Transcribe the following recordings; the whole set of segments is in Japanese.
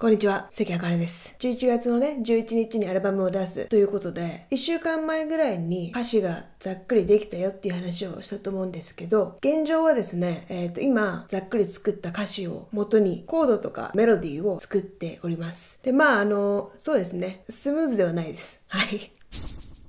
こんにちは、関あかねです。11月のね、11日にアルバムを出すということで、1週間前ぐらいに歌詞がざっくりできたよっていう話をしたと思うんですけど、現状はですね、えっ、ー、と、今、ざっくり作った歌詞を元にコードとかメロディーを作っております。で、まあ、あの、そうですね、スムーズではないです。はい。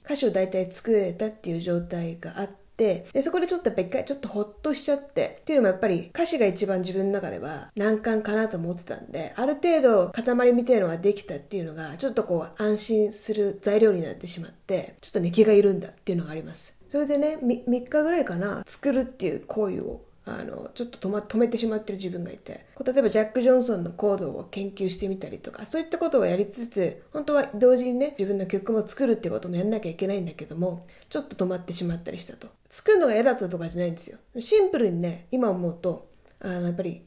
歌詞を大体作れたっていう状態があって、、で、そこでちょっとやっぱ一回ちょっとほっとしちゃって、っていうのもやっぱり歌詞が一番自分の中では難関かなと思ってたんで、ある程度塊みたいのができたっていうのが、ちょっとこう安心する材料になってしまって、ちょっとね、気がいるんだっていうのがあります。それでね、3日ぐらいかな、作るっていう行為をあのちょっと止,、ま、止めてしまってる自分がいて例えばジャック・ジョンソンのコードを研究してみたりとかそういったことをやりつつ本当は同時にね自分の曲も作るってこともやんなきゃいけないんだけどもちょっと止まってしまったりしたと作るのが嫌だったとかじゃないんですよシンプルにね今思うとあのやっぱり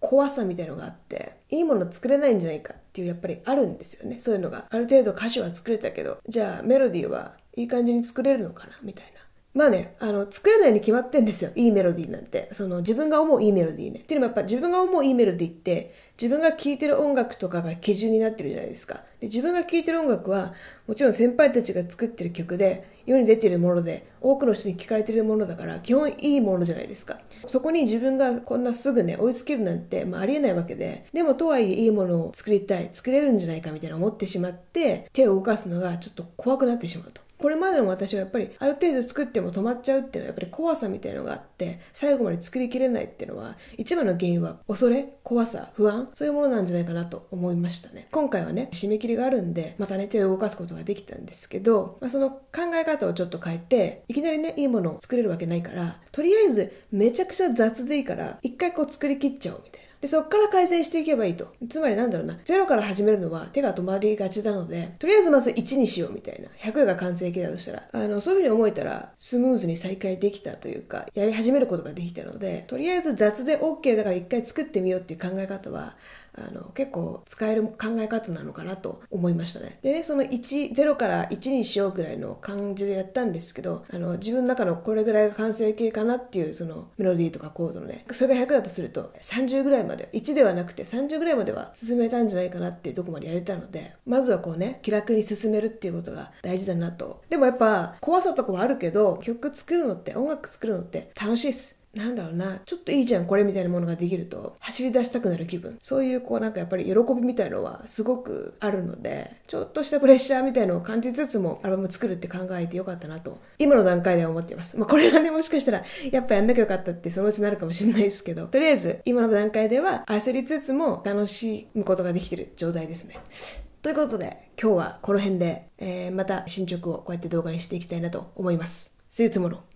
怖さみたいのがあっていいもの作れないんじゃないかっていうやっぱりあるんですよねそういうのがある程度歌詞は作れたけどじゃあメロディーはいい感じに作れるのかなみたいなまあね、あの、作れないに決まってんですよ。いいメロディーなんて。その、自分が思ういいメロディーね。っていうのもやっぱ自分が思ういいメロディーって、自分が聴いてる音楽とかが基準になってるじゃないですか。で、自分が聴いてる音楽は、もちろん先輩たちが作ってる曲で、世に出てるもので、多くの人に聞かれてるものだから、基本いいものじゃないですか。そこに自分がこんなすぐね、追いつけるなんて、まあありえないわけで、でもとはいえいいものを作りたい、作れるんじゃないかみたいな思ってしまって、手を動かすのがちょっと怖くなってしまうと。これまでの私はやっぱりある程度作っても止まっちゃうっていうのはやっぱり怖さみたいのがあって最後まで作りきれないっていうのは一番の原因は恐れ怖さ不安そういうものなんじゃないかなと思いましたね今回はね締め切りがあるんでまたね手を動かすことができたんですけど、まあ、その考え方をちょっと変えていきなりねいいものを作れるわけないからとりあえずめちゃくちゃ雑でいいから一回こう作りきっちゃおうみたいなで、そっから改善していけばいいと。つまりなんだろうな、0から始めるのは手が止まりがちなので、とりあえずまず1にしようみたいな、100が完成形だとしたら、あの、そういうふうに思えたら、スムーズに再開できたというか、やり始めることができたので、とりあえず雑で OK だから一回作ってみようっていう考え方は、あの結構使える考え方なのかなと思いましたね。でねその10から1にしようぐらいの感じでやったんですけどあの自分の中のこれぐらいが完成形かなっていうそのメロディーとかコードのねそれが100だとすると30ぐらいまでまで1ではなくて30ぐらいまでは進めたんじゃないかなっていうとこまでやれたのでまずはこうね気楽に進めるっていうことが大事だなとでもやっぱ怖さとかはあるけど曲作るのって音楽作るのって楽しいっすなんだろうな、ちょっといいじゃん、これみたいなものができると、走り出したくなる気分。そういう、こうなんかやっぱり喜びみたいのはすごくあるので、ちょっとしたプレッシャーみたいのを感じつつも、アルバム作るって考えてよかったなと、今の段階では思っています。まあこれはね、もしかしたら、やっぱやんなきゃよかったってそのうちなるかもしれないですけど、とりあえず、今の段階では焦りつつも楽しむことができてる状態ですね。ということで、今日はこの辺で、えー、また進捗をこうやって動画にしていきたいなと思います。See you tomorrow!